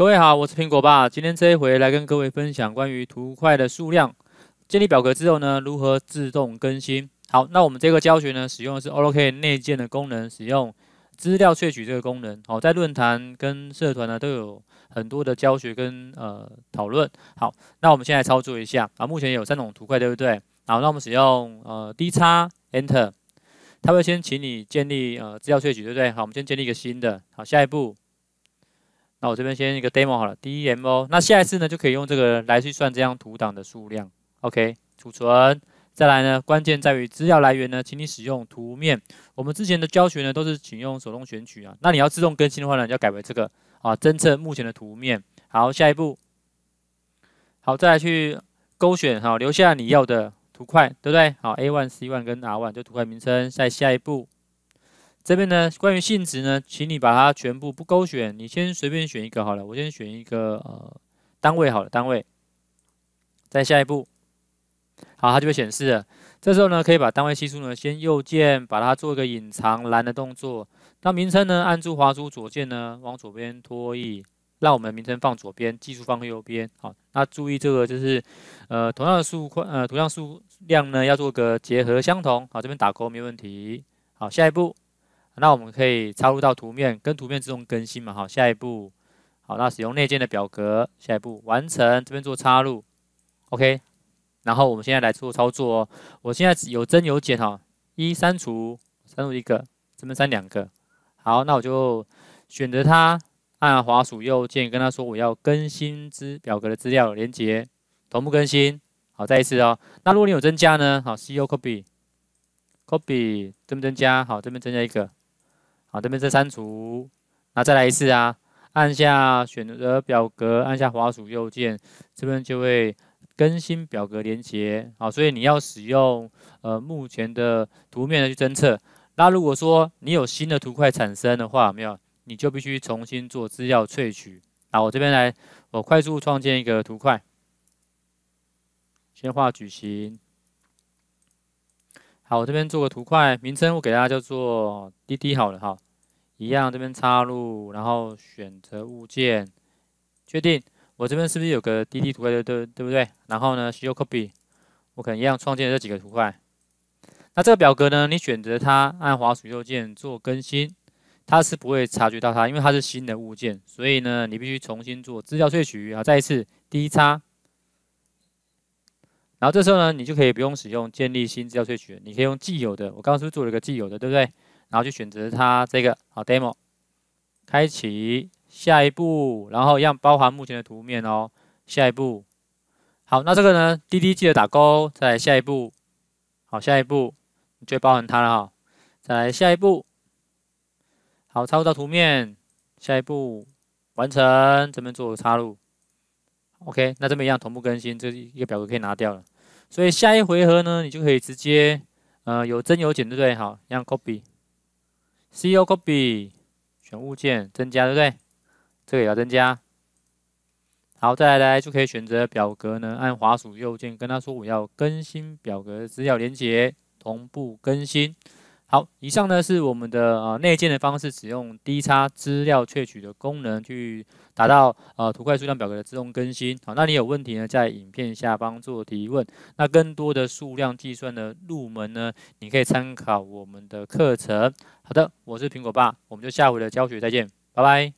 各位好，我是苹果爸。今天这一回来跟各位分享关于图块的数量，建立表格之后呢，如何自动更新。好，那我们这个教学呢，使用的是 o r a c 内建的功能，使用资料萃取这个功能。好，在论坛跟社团呢，都有很多的教学跟呃讨论。好，那我们先来操作一下。啊，目前有三种图块，对不对？好，那我们使用呃 D 叉 Enter，它会先请你建立呃资料萃取，对不对？好，我们先建立一个新的。好，下一步。那我这边先一个 demo 好了，demo。那下一次呢，就可以用这个来去算这张图档的数量。OK，储存。再来呢，关键在于资料来源呢，请你使用图面。我们之前的教学呢，都是请用手动选取啊。那你要自动更新的话呢，你要改为这个啊，侦测目前的图面。好，下一步，好，再来去勾选哈，留下你要的图块，对不对？好，A one、C one 跟 R one 就图块名称，再下一步。这边呢，关于性质呢，请你把它全部不勾选。你先随便选一个好了，我先选一个呃单位好了，单位。再下一步，好，它就会显示了。这时候呢，可以把单位系数呢先右键把它做一个隐藏栏的动作。那名称呢，按住滑出左键呢往左边拖一，让我们名称放左边，技术放右边。好，那注意这个就是呃同样的数块呃图像数量呢要做个结合相同。好，这边打勾没问题。好，下一步。那我们可以插入到图片，跟图片自动更新嘛？好，下一步，好，那使用内建的表格，下一步完成这边做插入，OK。然后我们现在来做操作哦。我现在有增有减哈，一删除，删除一个，这边删两个。好，那我就选择它，按滑鼠右键，跟他说我要更新之表格的资料连接，同步更新。好，再一次哦。那如果你有增加呢？好，C O Copy，Copy 增不增加？好，这边增加一个。好，这边再删除，那再来一次啊，按下选择表格，按下滑鼠右键，这边就会更新表格连接。好，所以你要使用呃目前的图面的去侦测。那如果说你有新的图块产生的话，没有，你就必须重新做资料萃取。那我这边来，我快速创建一个图块，先画矩形。好，我这边做个图块，名称我给大家叫做滴滴好了哈，一样这边插入，然后选择物件，确定。我这边是不是有个滴滴图块的对对不对？然后呢，需要 copy，我可能一样创建这几个图块。那这个表格呢，你选择它按滑鼠右键做更新，它是不会察觉到它，因为它是新的物件，所以呢，你必须重新做资料萃取啊，再一次滴插。然后这时候呢，你就可以不用使用建立新资料萃取，你可以用既有的。我刚刚是做了一个既有的，对不对？然后就选择它这个好 demo，开启下一步，然后一样包含目前的图面哦。下一步，好，那这个呢，滴滴记得打勾。再来下一步，好，下一步，你就包含它了哈。再来下一步，好，插入到图面，下一步完成，这边做插入。OK，那这么一样同步更新，这一个表格可以拿掉了。所以下一回合呢，你就可以直接，呃，有增有减，对不对？好，让 Copy，C O Copy，选物件增加，对不对？这个也要增加。好，再来来，就可以选择表格呢，按滑鼠右键，跟他说我要更新表格资料连接，同步更新。好，以上呢是我们的呃内建的方式，使用低差资料萃取的功能去达到呃图块数量表格的自动更新。好，那你有问题呢，在影片下方做提问。那更多的数量计算的入门呢，你可以参考我们的课程。好的，我是苹果爸，我们就下回的教学再见，拜拜。